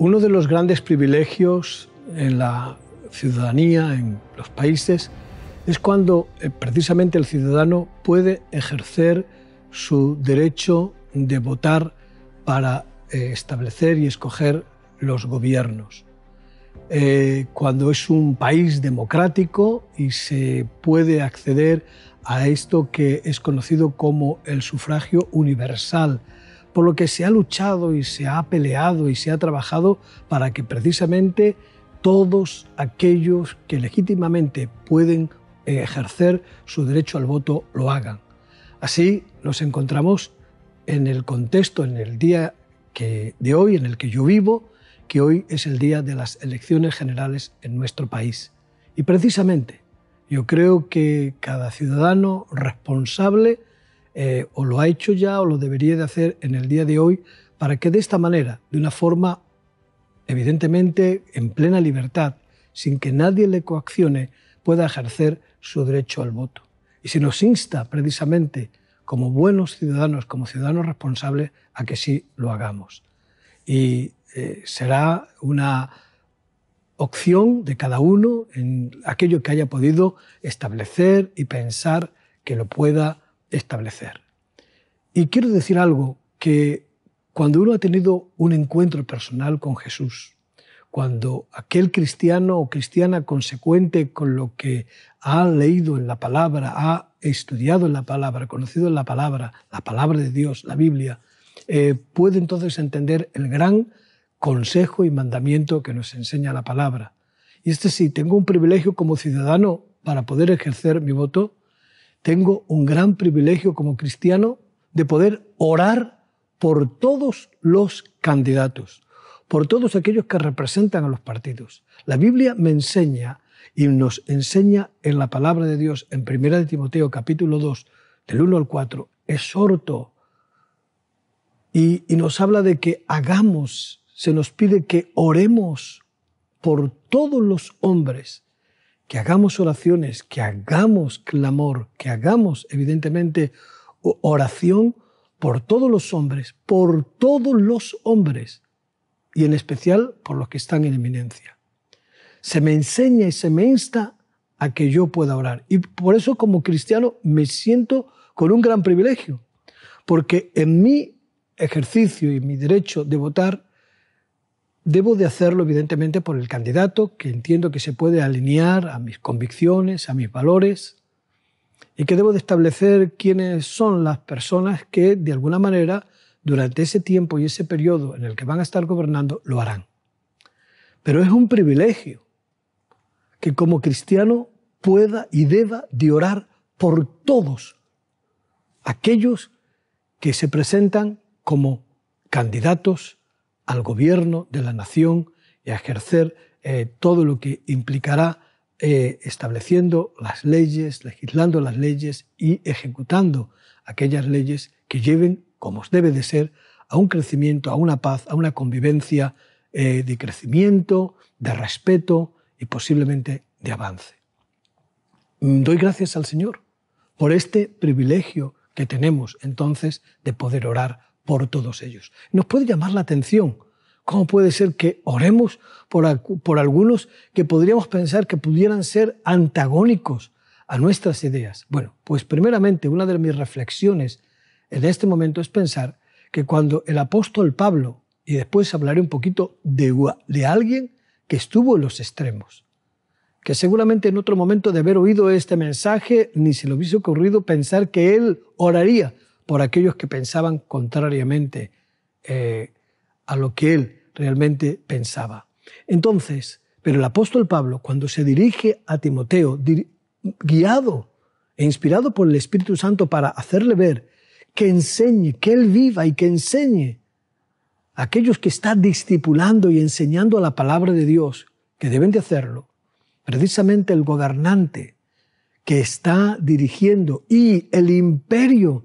Uno de los grandes privilegios en la ciudadanía, en los países, es cuando eh, precisamente el ciudadano puede ejercer su derecho de votar para eh, establecer y escoger los gobiernos. Eh, cuando es un país democrático y se puede acceder a esto que es conocido como el sufragio universal, por lo que se ha luchado y se ha peleado y se ha trabajado para que precisamente todos aquellos que legítimamente pueden eh, ejercer su derecho al voto lo hagan. Así nos encontramos en el contexto, en el día de hoy, en el que yo vivo, que hoy es el día de las elecciones generales en nuestro país. Y precisamente yo creo que cada ciudadano responsable eh, o lo ha hecho ya o lo debería de hacer en el día de hoy para que de esta manera, de una forma evidentemente en plena libertad, sin que nadie le coaccione, pueda ejercer su derecho al voto. Y se nos insta precisamente como buenos ciudadanos, como ciudadanos responsables, a que sí lo hagamos. Y eh, será una opción de cada uno en aquello que haya podido establecer y pensar que lo pueda establecer. Y quiero decir algo que cuando uno ha tenido un encuentro personal con Jesús, cuando aquel cristiano o cristiana consecuente con lo que ha leído en la palabra, ha estudiado en la palabra, conocido en la palabra, la palabra de Dios, la Biblia, eh, puede entonces entender el gran consejo y mandamiento que nos enseña la palabra. Y este sí, tengo un privilegio como ciudadano para poder ejercer mi voto, tengo un gran privilegio como cristiano de poder orar por todos los candidatos, por todos aquellos que representan a los partidos. La Biblia me enseña y nos enseña en la palabra de Dios en 1 de Timoteo capítulo 2, del 1 al 4, exhorto y nos habla de que hagamos, se nos pide que oremos por todos los hombres, que hagamos oraciones, que hagamos clamor, que hagamos evidentemente oración por todos los hombres, por todos los hombres, y en especial por los que están en eminencia. Se me enseña y se me insta a que yo pueda orar. Y por eso como cristiano me siento con un gran privilegio, porque en mi ejercicio y mi derecho de votar debo de hacerlo evidentemente por el candidato que entiendo que se puede alinear a mis convicciones, a mis valores, y que debo de establecer quiénes son las personas que, de alguna manera, durante ese tiempo y ese periodo en el que van a estar gobernando, lo harán. Pero es un privilegio que como cristiano pueda y deba de orar por todos aquellos que se presentan como candidatos al gobierno de la nación y a ejercer eh, todo lo que implicará eh, estableciendo las leyes, legislando las leyes y ejecutando aquellas leyes que lleven, como debe de ser, a un crecimiento, a una paz, a una convivencia eh, de crecimiento, de respeto y posiblemente de avance. Mm, doy gracias al Señor por este privilegio que tenemos entonces de poder orar por todos ellos. Nos puede llamar la atención. ¿Cómo puede ser que oremos por, algunos que podríamos pensar que pudieran ser antagónicos a nuestras ideas? Bueno, pues primeramente una de mis reflexiones en este momento es pensar que cuando el apóstol Pablo, y después hablaré un poquito de, de alguien que estuvo en los extremos, que seguramente en otro momento de haber oído este mensaje ni se le hubiese ocurrido pensar que él oraría por aquellos que pensaban contrariamente eh, a lo que él realmente pensaba. Entonces, pero el apóstol Pablo, cuando se dirige a Timoteo, guiado e inspirado por el Espíritu Santo para hacerle ver que enseñe, que él viva y que enseñe a aquellos que están discipulando y enseñando a la palabra de Dios, que deben de hacerlo, precisamente el gobernante que está dirigiendo y el imperio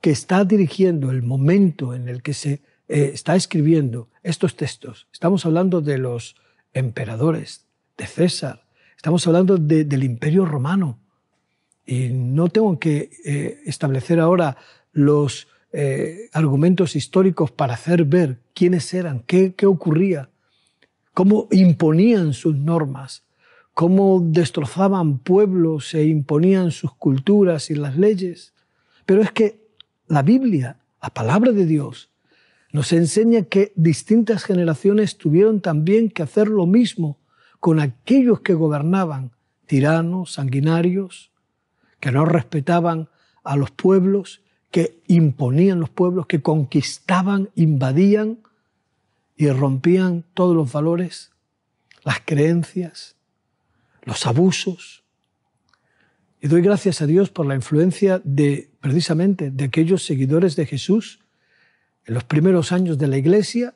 que está dirigiendo el momento en el que se eh, está escribiendo estos textos. Estamos hablando de los emperadores, de César, estamos hablando del imperio romano. Y no tengo que eh, establecer ahora los eh, argumentos históricos para hacer ver quiénes eran, qué, ocurría, cómo imponían sus normas, cómo destrozaban pueblos e imponían sus culturas y las leyes. Pero es que la Biblia, la palabra de Dios, nos enseña que distintas generaciones tuvieron también que hacer lo mismo con aquellos que gobernaban, tiranos, sanguinarios, que no respetaban a los pueblos, que imponían los pueblos, que conquistaban, invadían y rompían todos los valores, las creencias, los abusos, y doy gracias a Dios por la influencia de, precisamente, de aquellos seguidores de Jesús en los primeros años de la Iglesia,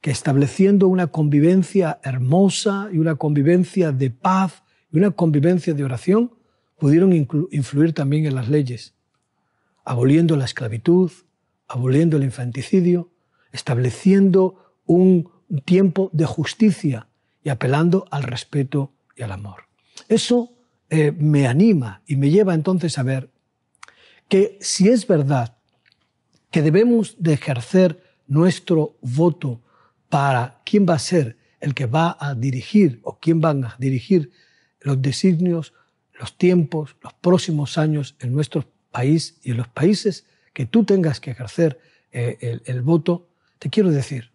que estableciendo una convivencia hermosa y una convivencia de paz y una convivencia de oración, pudieron influir también en las leyes, aboliendo la esclavitud, aboliendo el infanticidio, estableciendo un tiempo de justicia y apelando al respeto y al amor. Eso eh, me anima y me lleva entonces a ver que si es verdad que debemos de ejercer nuestro voto para quién va a ser el que va a dirigir o quién van a dirigir los designios, los tiempos, los próximos años en nuestro país y en los países que tú tengas que ejercer eh, el voto, te quiero decir,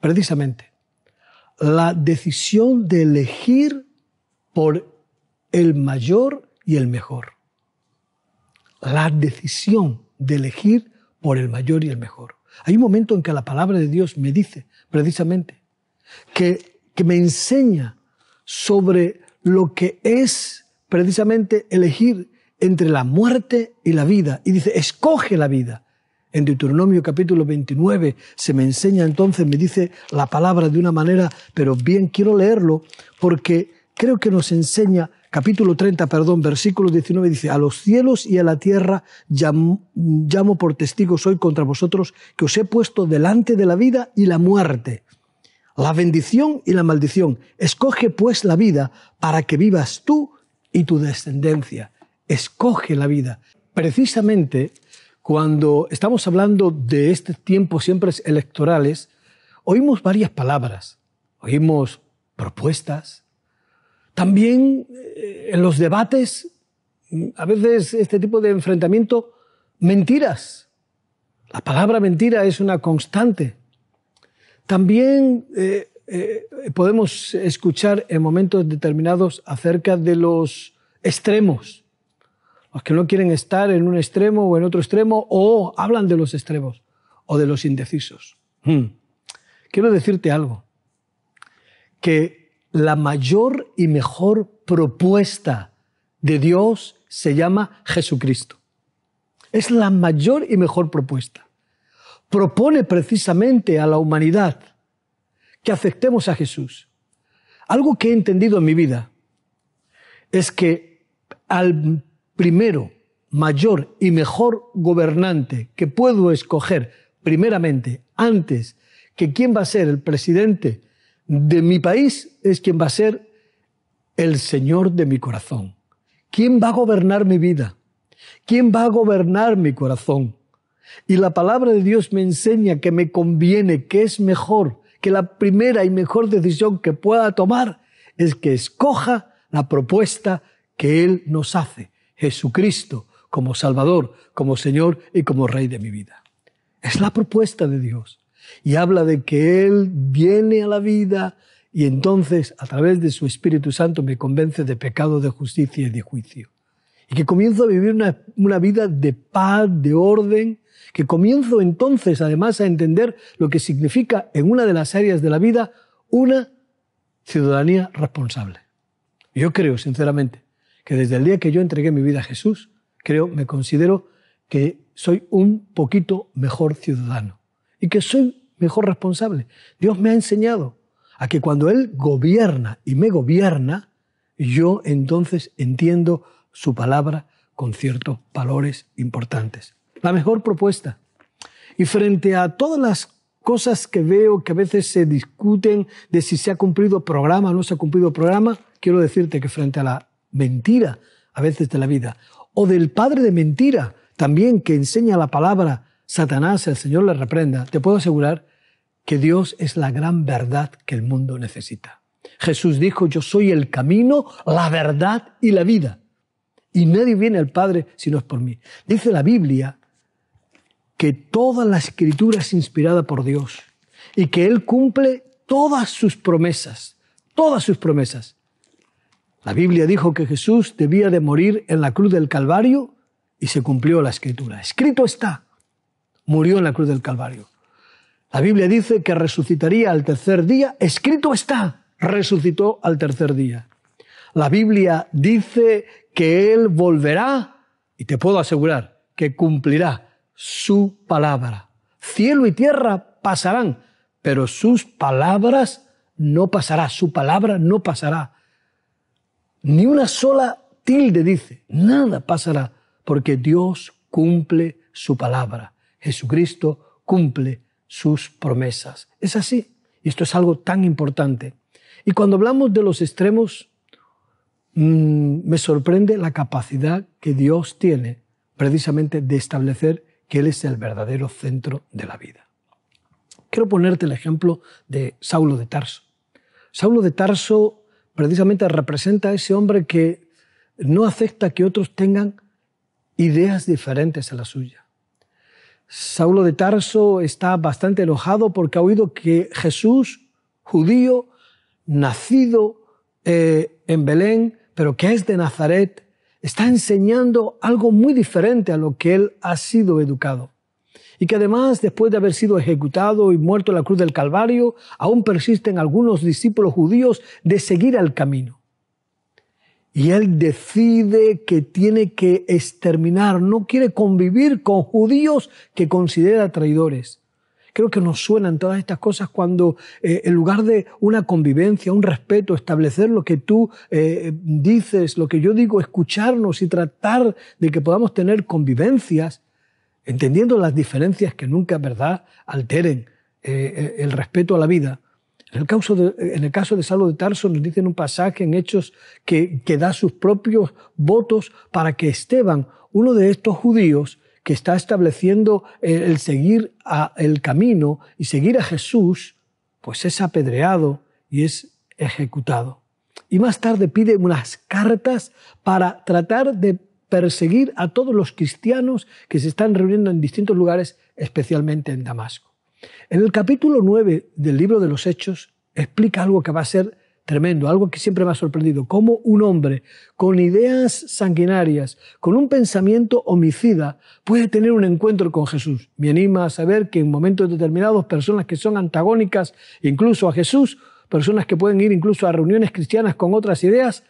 precisamente, la decisión de elegir por el mayor y el mejor. La decisión de elegir por el mayor y el mejor. Hay un momento en que la palabra de Dios me dice, precisamente, que, que me enseña sobre lo que es precisamente elegir entre la muerte y la vida. Y dice, escoge la vida. En Deuteronomio capítulo 29 se me enseña entonces, me dice la palabra de una manera, pero bien quiero leerlo porque creo que nos enseña capítulo 30, perdón, versículo 19 dice, a los cielos y a la tierra llamo, por testigos hoy contra vosotros que os he puesto delante de la vida y la muerte, la bendición y la maldición. Escoge pues la vida para que vivas tú y tu descendencia. Escoge la vida. Precisamente cuando estamos hablando de este tiempo siempre electorales, oímos varias palabras, oímos propuestas, también eh, en los debates, a veces este tipo de enfrentamiento, mentiras. La palabra mentira es una constante. También eh, eh, podemos escuchar en momentos determinados acerca de los extremos, los que no quieren estar en un extremo o en otro extremo, o hablan de los extremos o de los indecisos. Hmm. Quiero decirte algo, que la mayor y mejor propuesta de Dios se llama Jesucristo. Es la mayor y mejor propuesta. Propone precisamente a la humanidad que aceptemos a Jesús. Algo que he entendido en mi vida es que al primero, mayor y mejor gobernante que puedo escoger primeramente antes que quién va a ser el presidente de mi país es quien va a ser el Señor de mi corazón. ¿Quién va a gobernar mi vida? ¿Quién va a gobernar mi corazón? Y la palabra de Dios me enseña que me conviene, que es mejor, que la primera y mejor decisión que pueda tomar es que escoja la propuesta que Él nos hace, Jesucristo, como Salvador, como Señor y como Rey de mi vida. Es la propuesta de Dios y habla de que Él viene a la vida y entonces a través de su Espíritu Santo me convence de pecado, de justicia y de juicio. Y que comienzo a vivir una, vida de paz, de orden, que comienzo entonces además a entender lo que significa en una de las áreas de la vida una ciudadanía responsable. Yo creo, sinceramente, que desde el día que yo entregué mi vida a Jesús, creo, me considero que soy un poquito mejor ciudadano y que soy mejor responsable. Dios me ha enseñado a que cuando Él gobierna y me gobierna, yo entonces entiendo su palabra con ciertos valores importantes. La mejor propuesta. Y frente a todas las cosas que veo que a veces se discuten de si se ha cumplido programa o no se ha cumplido programa, quiero decirte que frente a la mentira a veces de la vida, o del padre de mentira también que enseña la palabra Satanás, el Señor le reprenda, te puedo asegurar que Dios es la gran verdad que el mundo necesita. Jesús dijo, yo soy el camino, la verdad y la vida. Y nadie viene al Padre si no es por mí. Dice la Biblia que toda la escritura es inspirada por Dios y que Él cumple todas sus promesas, todas sus promesas. La Biblia dijo que Jesús debía de morir en la cruz del Calvario y se cumplió la escritura. Escrito está murió en la cruz del Calvario. La Biblia dice que resucitaría al tercer día. Escrito está, resucitó al tercer día. La Biblia dice que Él volverá y te puedo asegurar que cumplirá su palabra. Cielo y tierra pasarán, pero sus palabras no pasará, su palabra no pasará. Ni una sola tilde dice, nada pasará, porque Dios cumple su palabra. Jesucristo cumple sus promesas. Es así. Y esto es algo tan importante. Y cuando hablamos de los extremos, mm, me sorprende la capacidad que Dios tiene precisamente de establecer que Él es el verdadero centro de la vida. Quiero ponerte el ejemplo de Saulo de Tarso. Saulo de Tarso precisamente representa a ese hombre que no acepta que otros tengan ideas diferentes a las suyas. Saulo de Tarso está bastante enojado porque ha oído que Jesús, judío, nacido eh, en Belén, pero que es de Nazaret, está enseñando algo muy diferente a lo que él ha sido educado. Y que además, después de haber sido ejecutado y muerto en la cruz del Calvario, aún persisten algunos discípulos judíos de seguir al camino. Y él decide que tiene que exterminar, no quiere convivir con judíos que considera traidores. Creo que nos suenan todas estas cosas cuando eh, en lugar de una convivencia, un respeto, establecer lo que tú eh, dices, lo que yo digo, escucharnos y tratar de que podamos tener convivencias, entendiendo las diferencias que nunca, ¿verdad?, alteren eh, el respeto a la vida, en el, caso de, en el caso de de Tarso nos dicen un pasaje en Hechos que, que da sus propios votos para que Esteban, uno de estos judíos, que está estableciendo el, seguir a el camino y seguir a Jesús, pues es apedreado y es ejecutado. Y más tarde pide unas cartas para tratar de perseguir a todos los cristianos que se están reuniendo en distintos lugares, especialmente en Damasco. En el capítulo 9 del libro de los Hechos explica algo que va a ser tremendo, algo que siempre me ha sorprendido, cómo un hombre con ideas sanguinarias, con un pensamiento homicida, puede tener un encuentro con Jesús. Me anima a saber que en momentos determinados personas que son antagónicas incluso a Jesús, personas que pueden ir incluso a reuniones cristianas con otras ideas,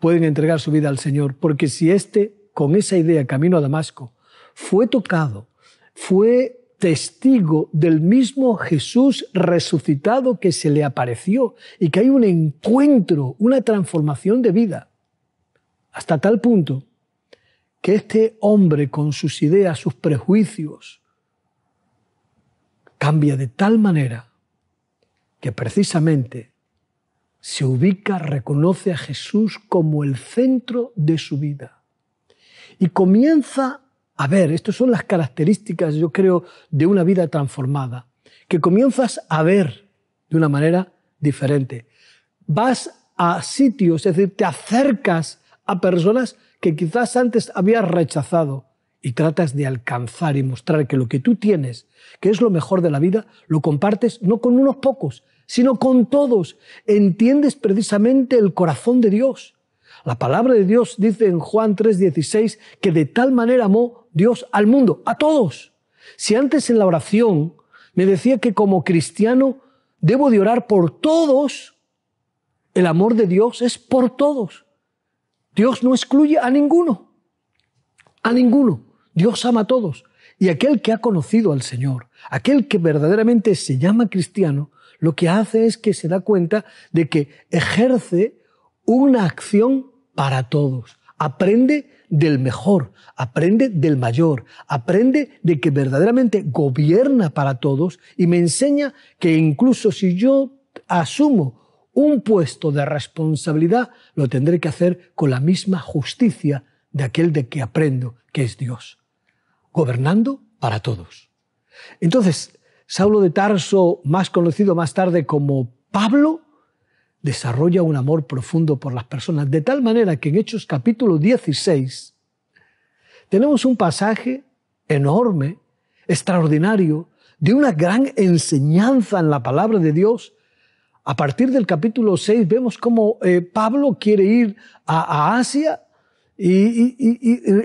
pueden entregar su vida al Señor, porque si éste, con esa idea, camino a Damasco, fue tocado, fue testigo del mismo Jesús resucitado que se le apareció y que hay un encuentro, una transformación de vida. Hasta tal punto que este hombre con sus ideas, sus prejuicios, cambia de tal manera que precisamente se ubica, reconoce a Jesús como el centro de su vida y comienza a ver, estas son las características, yo creo, de una vida transformada, que comienzas a ver de una manera diferente. Vas a sitios, es decir, te acercas a personas que quizás antes habías rechazado y tratas de alcanzar y mostrar que lo que tú tienes, que es lo mejor de la vida, lo compartes no con unos pocos, sino con todos. Entiendes precisamente el corazón de Dios. La palabra de Dios dice en Juan 3:16 que de tal manera amó Dios al mundo, a todos. Si antes en la oración me decía que como cristiano debo de orar por todos, el amor de Dios es por todos. Dios no excluye a ninguno, a ninguno. Dios ama a todos. Y aquel que ha conocido al Señor, aquel que verdaderamente se llama cristiano, lo que hace es que se da cuenta de que ejerce una acción para todos. Aprende del mejor, aprende del mayor, aprende de que verdaderamente gobierna para todos y me enseña que incluso si yo asumo un puesto de responsabilidad, lo tendré que hacer con la misma justicia de aquel de que aprendo, que es Dios, gobernando para todos. Entonces, Saulo de Tarso, más conocido más tarde como Pablo, desarrolla un amor profundo por las personas, de tal manera que en Hechos capítulo 16 tenemos un pasaje enorme, extraordinario, de una gran enseñanza en la palabra de Dios. A partir del capítulo 6 vemos cómo eh, Pablo quiere ir a, Asia y,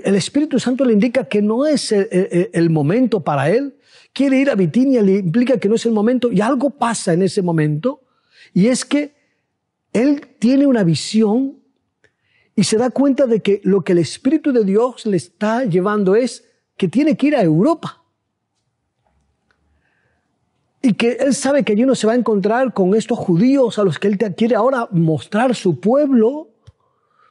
el Espíritu Santo le indica que no es el, eh, eh, el momento para él. Quiere ir a Bitinia, le implica que no es el momento y algo pasa en ese momento y es que él tiene una visión y se da cuenta de que lo que el Espíritu de Dios le está llevando es que tiene que ir a Europa. Y que él sabe que allí no se va a encontrar con estos judíos a los que él quiere ahora mostrar su pueblo,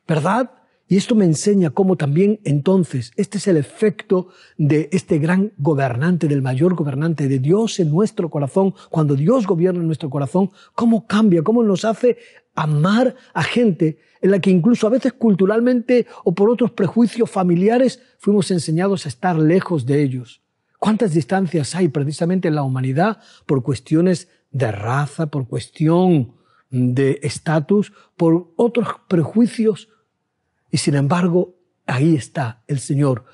¿verdad? Y esto me enseña cómo también entonces este es el efecto de este gran gobernante, del mayor gobernante de Dios en nuestro corazón, cuando Dios gobierna en nuestro corazón, cómo cambia, cómo nos hace amar a gente en la que incluso a veces culturalmente o por otros prejuicios familiares fuimos enseñados a estar lejos de ellos. ¿Cuántas distancias hay precisamente en la humanidad por cuestiones de raza, por cuestión de estatus, por otros prejuicios y sin embargo, ahí está el Señor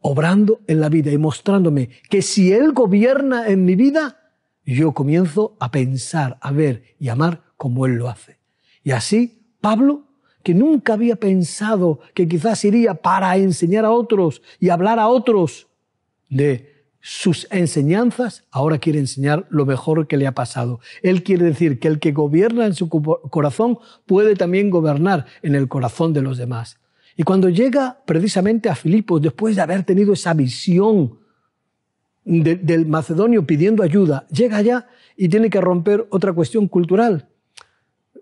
obrando en la vida y mostrándome que si Él gobierna en mi vida, yo comienzo a pensar, a ver y amar como Él lo hace. Y así, Pablo, que nunca había pensado que quizás iría para enseñar a otros y hablar a otros de sus enseñanzas, ahora quiere enseñar lo mejor que le ha pasado. Él quiere decir que el que gobierna en su corazón puede también gobernar en el corazón de los demás. Y cuando llega precisamente a Filipos, después de haber tenido esa visión del macedonio pidiendo ayuda, llega allá y tiene que romper otra cuestión cultural.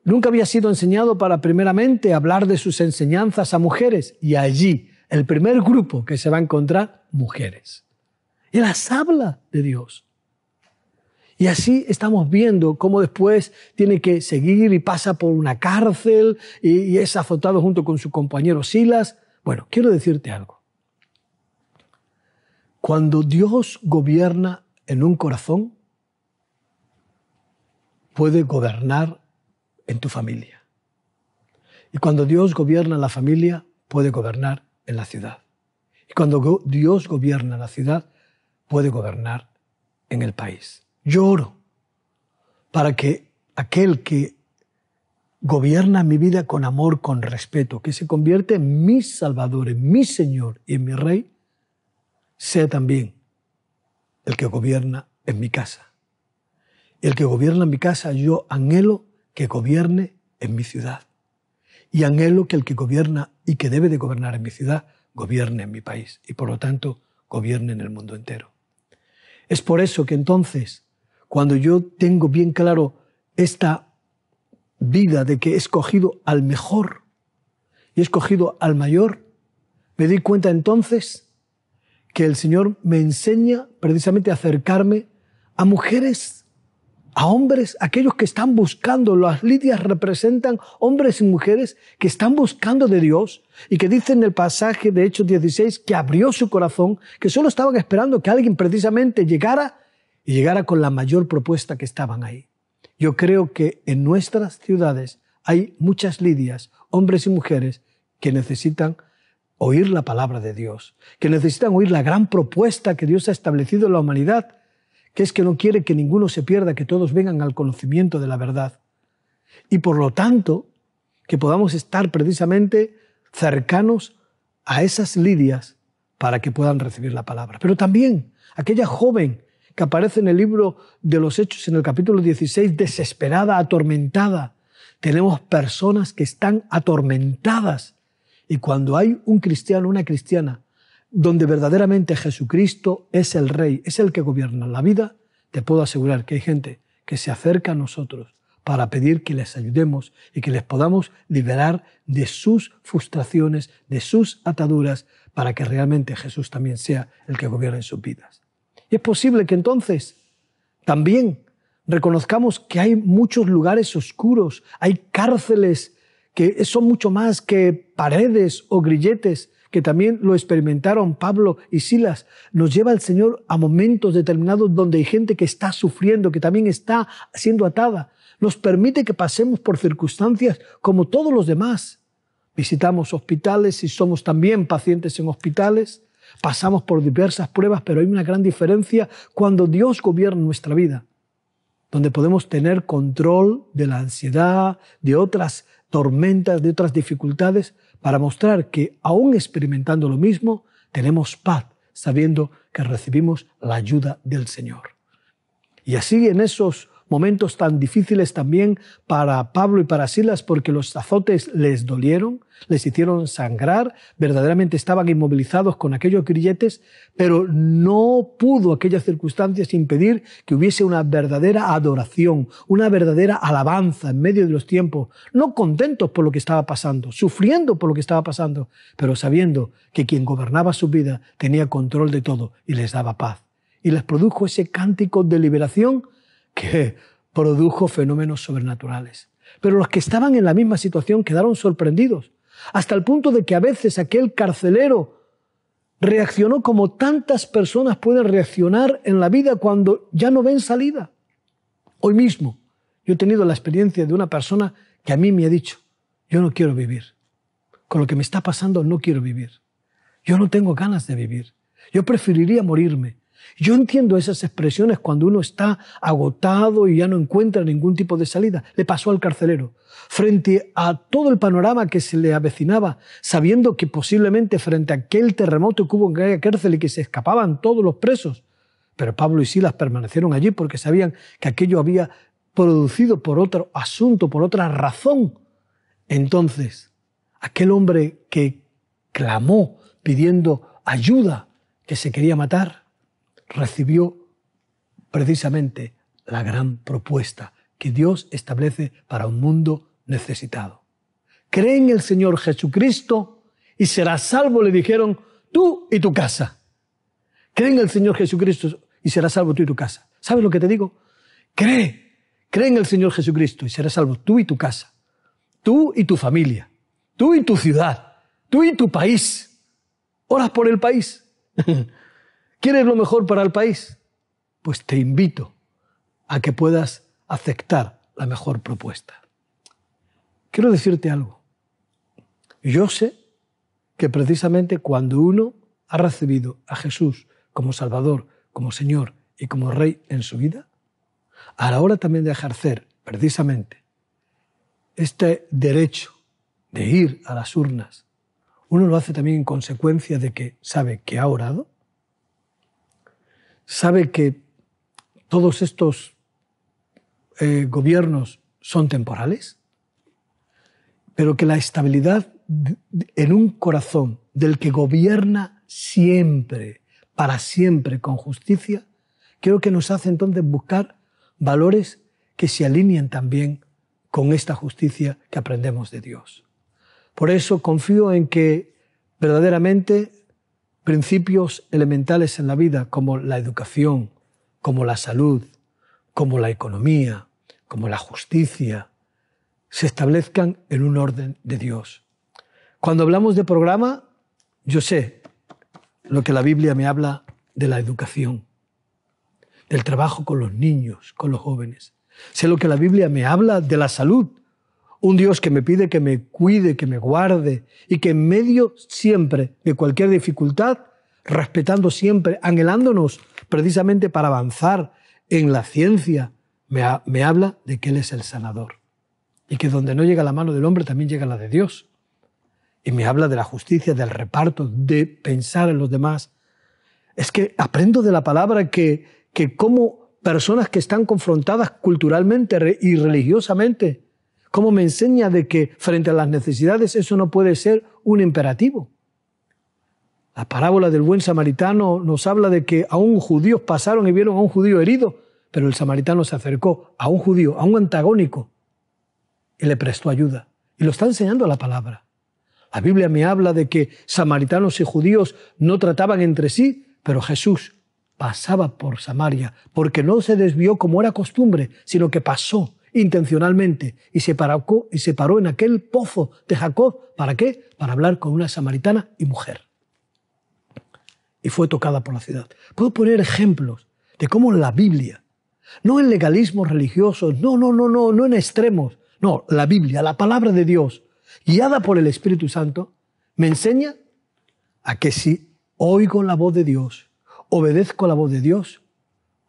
Nunca había sido enseñado para primeramente hablar de sus enseñanzas a mujeres. Y allí, el primer grupo que se va a encontrar, mujeres. Y las habla de Dios. Y así estamos viendo cómo después tiene que seguir y pasa por una cárcel y, es azotado junto con su compañero Silas. Bueno, quiero decirte algo. Cuando Dios gobierna en un corazón, puede gobernar en tu familia. Y cuando Dios gobierna en la familia, puede gobernar en la ciudad. Y cuando Dios gobierna en la ciudad, puede gobernar en el país. Yo oro para que aquel que gobierna mi vida con amor, con respeto, que se convierte en mi Salvador, en mi Señor y en mi Rey, sea también el que gobierna en mi casa. El que gobierna en mi casa, yo anhelo que gobierne en mi ciudad. Y anhelo que el que gobierna y que debe de gobernar en mi ciudad, gobierne en mi país y por lo tanto gobierne en el mundo entero. Es por eso que entonces cuando yo tengo bien claro esta vida de que he escogido al mejor y he escogido al mayor, me di cuenta entonces que el Señor me enseña precisamente a acercarme a mujeres, a hombres, aquellos que están buscando, las lidias representan hombres y mujeres que están buscando de Dios y que dicen en el pasaje de Hechos 16 que abrió su corazón, que solo estaban esperando que alguien precisamente llegara y llegara con la mayor propuesta que estaban ahí. Yo creo que en nuestras ciudades hay muchas lidias, hombres y mujeres, que necesitan oír la palabra de Dios, que necesitan oír la gran propuesta que Dios ha establecido en la humanidad, que es que no quiere que ninguno se pierda, que todos vengan al conocimiento de la verdad. Y por lo tanto, que podamos estar precisamente cercanos a esas lidias para que puedan recibir la palabra. Pero también aquella joven que aparece en el libro de los Hechos, en el capítulo 16, desesperada, atormentada. Tenemos personas que están atormentadas. Y cuando hay un cristiano, una cristiana, donde verdaderamente Jesucristo es el Rey, es el que gobierna la vida, te puedo asegurar que hay gente que se acerca a nosotros para pedir que les ayudemos y que les podamos liberar de sus frustraciones, de sus ataduras, para que realmente Jesús también sea el que gobierne sus vidas. Es posible que entonces también reconozcamos que hay muchos lugares oscuros, hay cárceles que son mucho más que paredes o grilletes, que también lo experimentaron Pablo y Silas. Nos lleva el Señor a momentos determinados donde hay gente que está sufriendo, que también está siendo atada. Nos permite que pasemos por circunstancias como todos los demás. Visitamos hospitales y somos también pacientes en hospitales. Pasamos por diversas pruebas, pero hay una gran diferencia cuando Dios gobierna nuestra vida, donde podemos tener control de la ansiedad, de otras tormentas, de otras dificultades, para mostrar que aún experimentando lo mismo, tenemos paz, sabiendo que recibimos la ayuda del Señor. Y así en esos momentos tan difíciles también para Pablo y para Silas porque los azotes les dolieron, les hicieron sangrar, verdaderamente estaban inmovilizados con aquellos grilletes, pero no pudo aquellas circunstancias impedir que hubiese una verdadera adoración, una verdadera alabanza en medio de los tiempos, no contentos por lo que estaba pasando, sufriendo por lo que estaba pasando, pero sabiendo que quien gobernaba su vida tenía control de todo y les daba paz. Y les produjo ese cántico de liberación que produjo fenómenos sobrenaturales. Pero los que estaban en la misma situación quedaron sorprendidos, hasta el punto de que a veces aquel carcelero reaccionó como tantas personas pueden reaccionar en la vida cuando ya no ven salida. Hoy mismo yo he tenido la experiencia de una persona que a mí me ha dicho, yo no quiero vivir, con lo que me está pasando no quiero vivir, yo no tengo ganas de vivir, yo preferiría morirme, yo entiendo esas expresiones cuando uno está agotado y ya no encuentra ningún tipo de salida. Le pasó al carcelero. Frente a todo el panorama que se le avecinaba, sabiendo que posiblemente frente a aquel terremoto que hubo en aquella cárcel y que se escapaban todos los presos, pero Pablo y Silas permanecieron allí porque sabían que aquello había producido por otro asunto, por otra razón. Entonces, aquel hombre que clamó pidiendo ayuda, que se quería matar, recibió precisamente la gran propuesta que Dios establece para un mundo necesitado. Cree en el Señor Jesucristo y serás salvo, le dijeron, tú y tu casa. Cree en el Señor Jesucristo y serás salvo tú y tu casa. ¿Sabes lo que te digo? Cree, cree en el Señor Jesucristo y serás salvo tú y tu casa, tú y tu familia, tú y tu ciudad, tú y tu país. Oras por el país. ¿Quieres lo mejor para el país? Pues te invito a que puedas aceptar la mejor propuesta. Quiero decirte algo. Yo sé que precisamente cuando uno ha recibido a Jesús como Salvador, como Señor y como Rey en su vida, a la hora también de ejercer precisamente este derecho de ir a las urnas, uno lo hace también en consecuencia de que sabe que ha orado, sabe que todos estos eh, gobiernos son temporales, pero que la estabilidad en un corazón del que gobierna siempre, para siempre, con justicia, creo que nos hace entonces buscar valores que se alineen también con esta justicia que aprendemos de Dios. Por eso confío en que verdaderamente principios elementales en la vida como la educación, como la salud, como la economía, como la justicia, se establezcan en un orden de Dios. Cuando hablamos de programa, yo sé lo que la Biblia me habla de la educación, del trabajo con los niños, con los jóvenes. Sé lo que la Biblia me habla de la salud, un Dios que me pide que me cuide, que me guarde y que en medio siempre de cualquier dificultad, respetando siempre, anhelándonos precisamente para avanzar en la ciencia, me, me, habla de que Él es el sanador y que donde no llega la mano del hombre también llega la de Dios. Y me habla de la justicia, del reparto, de pensar en los demás. Es que aprendo de la palabra que, que como personas que están confrontadas culturalmente y religiosamente, cómo me enseña de que frente a las necesidades eso no puede ser un imperativo. La parábola del buen samaritano nos habla de que a un judío pasaron y vieron a un judío herido, pero el samaritano se acercó a un judío, a un antagónico, y le prestó ayuda. Y lo está enseñando la palabra. La Biblia me habla de que samaritanos y judíos no trataban entre sí, pero Jesús pasaba por Samaria, porque no se desvió como era costumbre, sino que pasó intencionalmente y se, paró, y se paró en aquel pozo de Jacob. ¿Para qué? Para hablar con una samaritana y mujer. Y fue tocada por la ciudad. Puedo poner ejemplos de cómo la Biblia, no en legalismos religiosos, no, no, no, no, no en extremos, no, la Biblia, la palabra de Dios, guiada por el Espíritu Santo, me enseña a que si oigo la voz de Dios, obedezco la voz de Dios,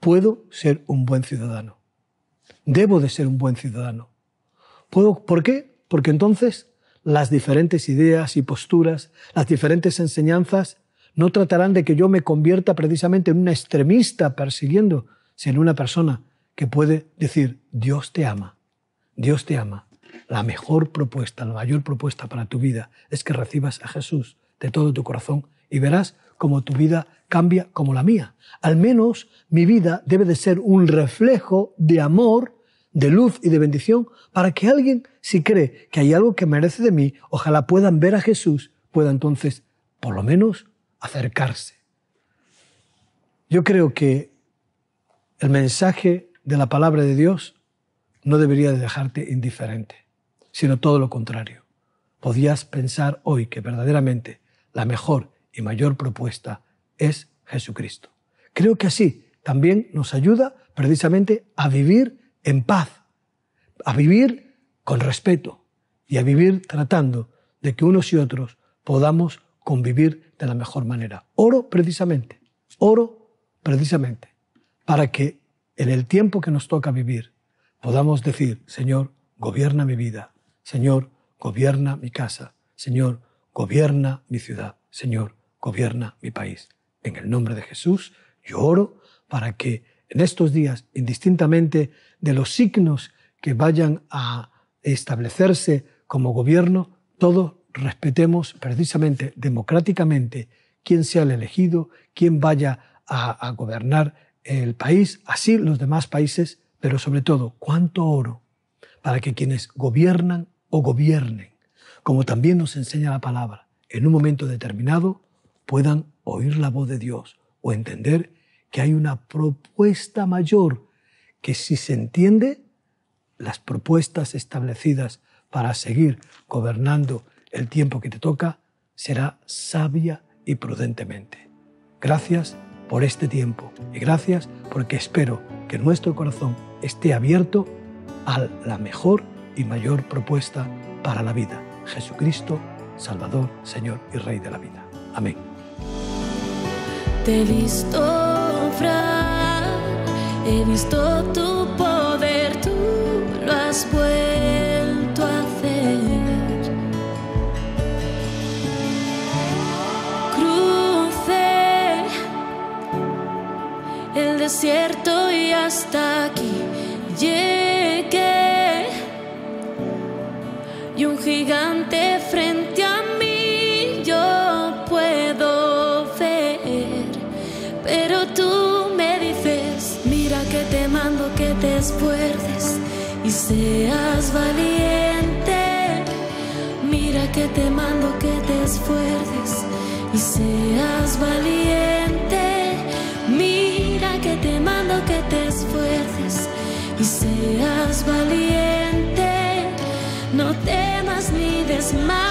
puedo ser un buen ciudadano debo de ser un buen ciudadano. ¿Puedo? ¿Por qué? Porque entonces las diferentes ideas y posturas, las diferentes enseñanzas, no tratarán de que yo me convierta precisamente en un extremista persiguiendo, sino una persona que puede decir, Dios te ama, Dios te ama. La mejor propuesta, la mayor propuesta para tu vida es que recibas a Jesús de todo tu corazón y verás cómo tu vida cambia como la mía. Al menos mi vida debe de ser un reflejo de amor de luz y de bendición para que alguien, si cree que hay algo que merece de mí, ojalá puedan ver a Jesús, pueda entonces, por lo menos, acercarse. Yo creo que el mensaje de la palabra de Dios no debería dejarte indiferente, sino todo lo contrario. Podías pensar hoy que verdaderamente la mejor y mayor propuesta es Jesucristo. Creo que así también nos ayuda precisamente a vivir en paz, a vivir con respeto y a vivir tratando de que unos y otros podamos convivir de la mejor manera. Oro precisamente, oro precisamente, para que en el tiempo que nos toca vivir podamos decir, Señor, gobierna mi vida, Señor, gobierna mi casa, Señor, gobierna mi ciudad, Señor, gobierna mi país. En el nombre de Jesús, yo oro para que en estos días, indistintamente de los signos que vayan a establecerse como gobierno, todos respetemos precisamente democráticamente quién sea el elegido, quién vaya a, a gobernar el país, así los demás países, pero sobre todo, cuánto oro para que quienes gobiernan o gobiernen, como también nos enseña la palabra, en un momento determinado puedan oír la voz de Dios o entender que hay una propuesta mayor que si se entiende, las propuestas establecidas para seguir gobernando el tiempo que te toca será sabia y prudentemente. Gracias por este tiempo y gracias porque espero que nuestro corazón esté abierto a la mejor y mayor propuesta para la vida. Jesucristo, Salvador, Señor y Rey de la vida. Amén. He visto tu poder, tú lo has vuelto a hacer. Crucé el desierto y hasta aquí llegué. Y un gigante seas valiente, mira que te mando que te esfuerces y seas valiente, mira que te mando que te esfuerces y seas valiente, no temas ni desmayes.